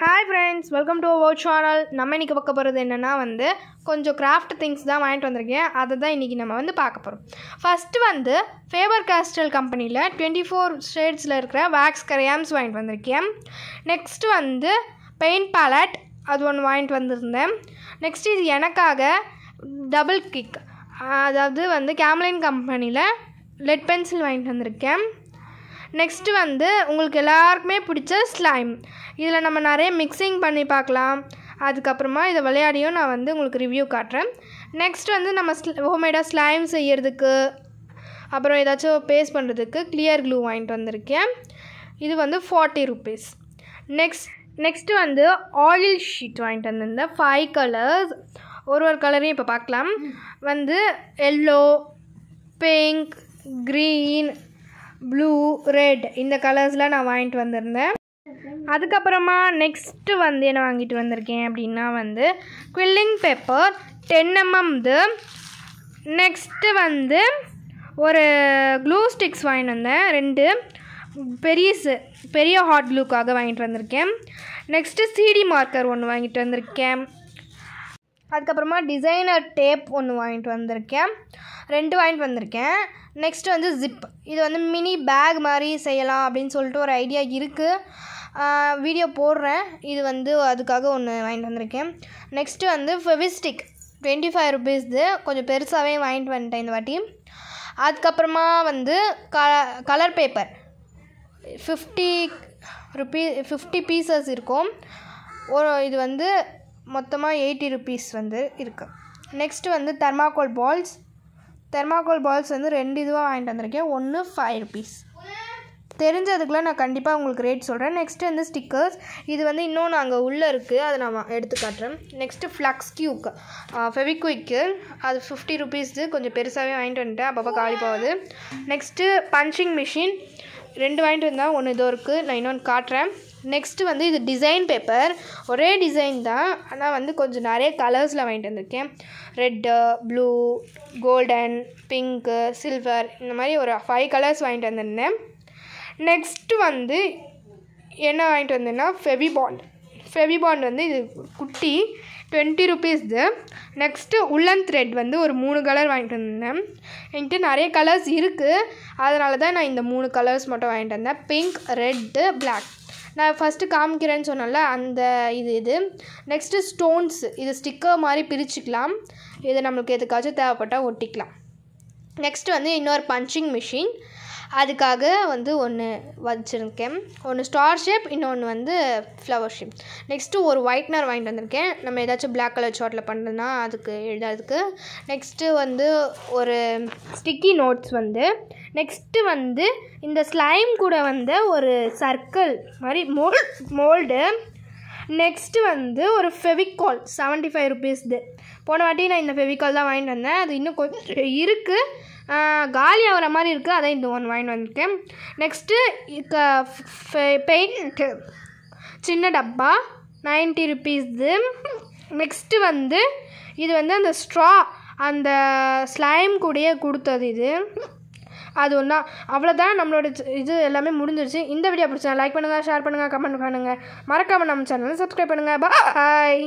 hi friends welcome to our channel நம்ம இன்றைக்கி பார்க்க போகிறது என்னென்னா வந்து கொஞ்சம் கிராஃப்ட் திங்ஸ் தான் வாங்கிட்டு வந்திருக்கேன் அதை தான் இன்றைக்கி நம்ம வந்து பார்க்க போகிறோம் ஃபஸ்ட்டு வந்து ஃபேவர் கேஸ்டல் கம்பெனியில் டுவெண்ட்டி ஃபோர் ஷேட்ஸில் இருக்கிற வேக்ஸ் கரையாம்ஸ் வாங்கிட்டு வந்திருக்கேன் நெக்ஸ்ட்டு வந்து பெயிண்ட் பேலட் அது ஒன்று வாங்கிட்டு வந்திருந்தேன் நெக்ஸ்ட் இது எனக்காக டபுள் கிக் அதாவது வந்து கேம்லின் கம்பெனியில் லெட் பென்சில் வாங்கிட்டு வந்திருக்கேன் நெக்ஸ்ட்டு வந்து உங்களுக்கு எல்லாருக்குமே பிடிச்ச ஸ்லைம் இதில் நம்ம நிறைய மிக்சிங் பண்ணி பார்க்கலாம் அதுக்கப்புறமா இதை விளையாடியும் நான் வந்து உங்களுக்கு ரிவ்யூ காட்டுறேன் நெக்ஸ்ட் வந்து நம்ம ஹோம்மேடாக ஸ்லைம் செய்யறதுக்கு அப்புறம் ஏதாச்சும் பேஸ் பண்ணுறதுக்கு கிளியர் க்ளூ வாங்கிட்டு வந்திருக்கேன் இது வந்து ஃபார்ட்டி ருபீஸ் நெக்ஸ்ட் நெக்ஸ்ட்டு வந்து ஆயில் ஷீட் வாங்கிட்டு வந்திருந்தேன் ஃபைவ் கலர்ஸ் ஒரு ஒரு கலரையும் இப்போ பார்க்கலாம் வந்து yellow pink green blue red இந்த கலர்ஸ்லாம் நான் வாங்கிட்டு வந்திருந்தேன் அதுக்கப்புறமா நெக்ஸ்ட்டு வந்து என்ன வாங்கிட்டு வந்திருக்கேன் அப்படின்னா வந்து குவில்லிங் பேப்பர் டென் எம்எம் இது நெக்ஸ்ட்டு வந்து ஒரு க்ளூ ஸ்டிக்ஸ் வாங்கிட்டு வந்தேன் ரெண்டு பெரிய பெரிய ஹாட் க்ளூக்காக வாங்கிட்டு வந்திருக்கேன் நெக்ஸ்ட்டு சிடி மார்க்கர் ஒன்று வாங்கிட்டு வந்திருக்கேன் அதுக்கப்புறமா டிசைனர் டேப் ஒன்று வாங்கிட்டு வந்திருக்கேன் ரெண்டு வாங்கிட்டு வந்திருக்கேன் நெக்ஸ்ட்டு வந்து ஜிப் இது வந்து மினி பேக் மாதிரி செய்யலாம் அப்படின்னு சொல்லிட்டு ஒரு ஐடியா இருக்குது வீடியோ போடுறேன் இது வந்து அதுக்காக ஒன்று வாங்கிட்டு வந்திருக்கேன் நெக்ஸ்ட்டு வந்து ஃபெவிஸ்டிக் டுவெண்ட்டி ஃபைவ் ருபீஸ் இது கொஞ்சம் பெருசாகவே வாங்கிட்டு வந்துட்டேன் இந்த வாட்டி அதுக்கப்புறமா வந்து க colour paper fifty rupee fifty pieces இருக்கும் ஒரு இது வந்து மொத்தமாக எயிட்டி ருபீஸ் வந்து இருக்குது நெக்ஸ்ட்டு வந்து தெர்மாக்கோல் பால்ஸ் தெர்மாகோல் பால்ஸ் வந்து ரெண்டு இதுவாக வாங்கிட்டு வந்திருக்கேன் ஒன்று ஃபைவ் ருபீஸ் தெரிஞ்சதுக்குலாம் நான் கண்டிப்பாக உங்களுக்கு ரேட் சொல்கிறேன் நெக்ஸ்ட்டு வந்து ஸ்டிக்கர்ஸ் இது வந்து இன்னும் அங்கே உள்ளே இருக்குது அதை நான் எடுத்து காட்டுறேன் நெக்ஸ்ட்டு ஃப்ளக்ஸ் கியூக்கு ஃபெவிக்விக்கு அது ஃபிஃப்டி ருபீஸ்க்கு கொஞ்சம் பெருசாகவே வாங்கிட்டு வந்துட்டேன் அப்பப்போ காலி போகுது நெக்ஸ்ட்டு பஞ்சிங் மிஷின் ரெண்டு வாங்கிட்டு வந்தால் ஒன்று இதோ இருக்குது நான் இன்னொன்று காட்டுறேன் நெக்ஸ்ட்டு வந்து இது டிசைன் பேப்பர் ஒரே டிசைன் தான் ஆனால் வந்து கொஞ்சம் நிறைய கலர்ஸில் வாங்கிட்டு வந்திருக்கேன் red blue golden pink silver இந்த மாதிரி ஒரு ஃபைவ் கலர்ஸ் வாங்கிட்டு வந்திருந்தேன் நெக்ஸ்ட்டு வந்து என்ன வாங்கிட்டு வந்தேன்னா ஃபெவிபாண்ட் ஃபெவிபாண்ட் வந்து இது குட்டி டுவெண்ட்டி ருபீஸ் இது நெக்ஸ்ட்டு உள்ளன் த்ரெட் வந்து ஒரு மூணு கலர் வாங்கிட்டு வந்தேன் என்கிட்ட நிறைய கலர்ஸ் இருக்குது அதனால தான் நான் இந்த மூணு கலர்ஸ் மட்டும் வாங்கிட்டு வந்தேன் பிங்க் ரெட்டு பிளாக் நான் ஃபஸ்ட்டு காமிக்கிறேன்னு சொன்னல அந்த இது இது நெக்ஸ்ட்டு ஸ்டோன்ஸ் இது ஸ்டிக்கர் மாதிரி பிரிச்சுக்கலாம் இது நம்மளுக்கு எதுக்காச்சும் தேவைப்பட்டால் ஒட்டிக்கலாம் நெக்ஸ்ட் வந்து இன்னொரு பஞ்சிங் மிஷின் அதுக்காக வந்து ஒன்று வச்சுருக்கேன் ஒன்று ஸ்டார் ஷேப் இன்னொன்று வந்து ஃப்ளவர் ஷேப் நெக்ஸ்ட்டு ஒரு ஒயிட்னர் வாங்கிட்டு வந்திருக்கேன் நம்ம ஏதாச்சும் பிளாக் கலர் ஷார்ட்டில் பண்ணுறதுனா அதுக்கு எழுதாதுக்கு நெக்ஸ்ட்டு வந்து ஒரு ஸ்டிக்கி நோட்ஸ் வந்து நெக்ஸ்ட்டு வந்து இந்த ஸ்லைம் கூட வந்து ஒரு சர்க்கிள் மாதிரி மோல் மோல்டு நெக்ஸ்ட்டு வந்து ஒரு ஃபெவிகால் செவன்ட்டி ஃபைவ் ருபீஸ்து போன வாட்டி நான் இந்த ஃபெவிகால் தான் வாங்கிட்டு வந்தேன் அது இன்னும் கொஞ்சம் இருக்குது காலி ஆகிற மாதிரி இருக்குது அதான் இந்த ஒன்று வாங்கிட்டு வந்திருக்கேன் நெக்ஸ்ட்டு பெயிண்ட்டு சின்ன டப்பா நைன்ட்டி ருபீஸ்து நெக்ஸ்ட்டு வந்து இது வந்து அந்த ஸ்ட்ரா அந்த ஸ்லைம் கூடயே கொடுத்தது இது அது ஒன்றா அவ்வளோதான் நம்மளோட இது எல்லாமே முடிஞ்சிருச்சு இந்த வீடியோ பிடிச்சா லைக் பண்ணுங்கள் ஷேர் பண்ணுங்கள் கமெண்ட் பண்ணுங்கள் மறக்காமல் நம்ம சேனலை சப்ஸ்கிரைப் பண்ணுங்கள் பாய்